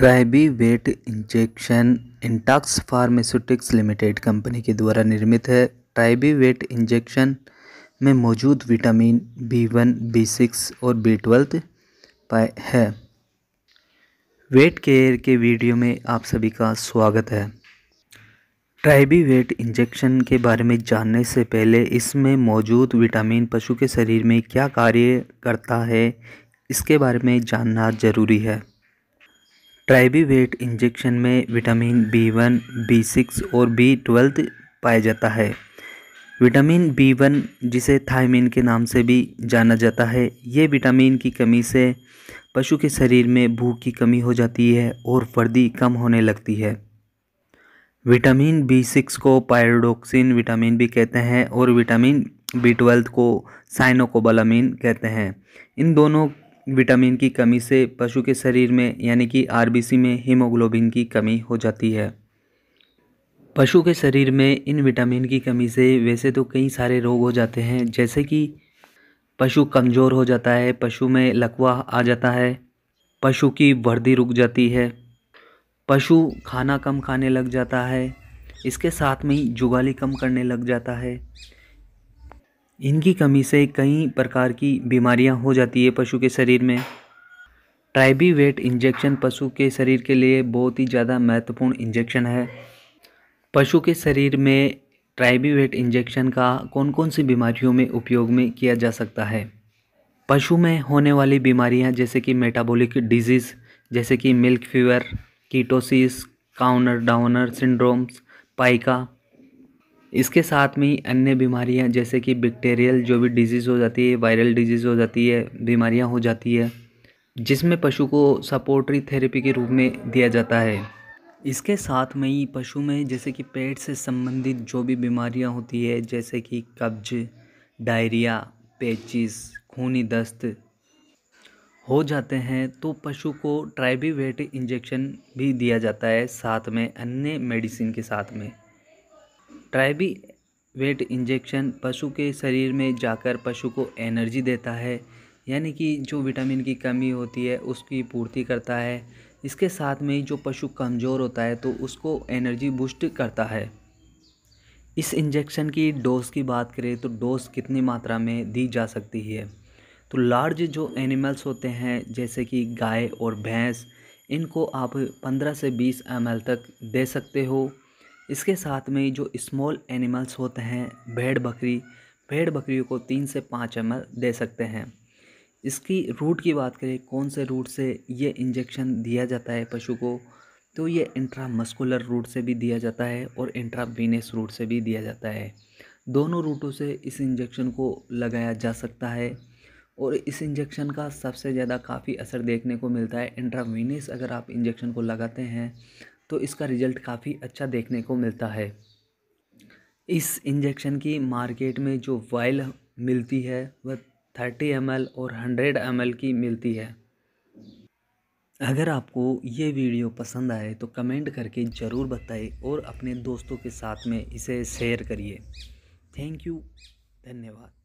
ट्राइबीवेट injection Intas pharmaceutics limited company के द्वारा निर्मित है ट्राइबीवेट इंजेक्शन में मौजूद vitamin B one B six और बी ट्वेल्थ पाए है वेट केयर के वीडियो में आप सभी का स्वागत है ट्राइबी वेट इंजेक्शन के बारे में जानने से पहले इसमें मौजूद विटामिन पशु के शरीर में क्या कार्य करता है इसके बारे में जानना जरूरी है ट्राइबीवेट इंजेक्शन में vitamin B one B six और बी ट्वेल्थ पाया जाता है विटामिन बी वन जिसे थायमिन के नाम से भी जाना जाता है ये विटामिन की कमी से पशु के शरीर में भूख की कमी हो जाती है और फर्दी कम होने लगती है विटामिन बी सिक्स को पायरोडोक्सिन विटामिन भी कहते हैं और विटामिन बी ट्वेल्थ को साइनोकोबलामिन कहते हैं इन दोनों विटामिन की कमी से पशु के शरीर में यानी कि आरबीसी में हीमोग्लोबिन की कमी हो जाती है पशु के शरीर में इन विटामिन की कमी से वैसे तो कई सारे रोग हो जाते हैं जैसे कि पशु कमज़ोर हो जाता है पशु में लकवा आ जाता है पशु की वर्दी रुक जाती है पशु खाना कम खाने लग जाता है इसके साथ में ही जुगाली कम करने लग जाता है इनकी कमी से कई प्रकार की बीमारियां हो जाती है पशु के शरीर में ट्राइबीवेट इंजेक्शन पशु के शरीर के लिए बहुत ही ज़्यादा महत्वपूर्ण इंजेक्शन है पशु के शरीर में ट्राइबीवेट इंजेक्शन का कौन कौन सी बीमारियों में उपयोग में किया जा सकता है पशु में होने वाली बीमारियां जैसे कि मेटाबॉलिक डिजीज़ जैसे कि मिल्क फीवर कीटोसिस काउनर डाउनर सिंड्रोम्स पाइका इसके साथ में ही अन्य बीमारियाँ जैसे कि बैक्टेरियल जो भी डिजीज़ हो जाती है वायरल डिजीज़ हो जाती है बीमारियाँ हो जाती है जिसमें पशु को सपोर्टरी थेरेपी के रूप में दिया जाता है इसके साथ में ही पशु में जैसे कि पेट से संबंधित जो भी बीमारियां होती है जैसे कि कब्ज डायरिया पेचिस खूनी दस्त हो जाते हैं तो पशु को ट्राइबीवेट इंजेक्शन भी दिया जाता है साथ में अन्य मेडिसिन के साथ में ट्राइबी वेट इंजेक्शन पशु के शरीर में जाकर पशु को एनर्जी देता है यानी कि जो विटामिन की कमी होती है उसकी पूर्ति करता है इसके साथ में ही जो पशु कमज़ोर होता है तो उसको एनर्जी बूस्ट करता है इस इंजेक्शन की डोज की बात करें तो डोज कितनी मात्रा में दी जा सकती है तो लार्ज जो एनिमल्स होते हैं जैसे कि गाय और भैंस इनको आप 15 से 20 एम तक दे सकते हो इसके साथ में जो स्मॉल एनिमल्स होते हैं भेड़ बकरी भेड़ बकरियों को तीन से पाँच एम दे सकते हैं इसकी रूट की बात करें कौन से रूट से ये इंजेक्शन दिया जाता है पशु को तो ये इंट्रा मस्कुलर रूट से भी दिया जाता है और इंट्रा वीनस रूट से भी दिया जाता है दोनों रूटों से इस इंजेक्शन को लगाया जा सकता है और इस इंजेक्शन का सबसे ज़्यादा काफ़ी असर देखने को मिलता है इंट्रावीनस अगर आप इंजेक्शन को लगाते हैं तो इसका रिज़ल्ट काफ़ी अच्छा देखने को मिलता है इस इंजेक्शन की मार्केट में जो वाइल मिलती है वह थर्टी एम और हंड्रेड एम की मिलती है अगर आपको ये वीडियो पसंद आए तो कमेंट करके ज़रूर बताइए और अपने दोस्तों के साथ में इसे शेयर करिए थैंक यू धन्यवाद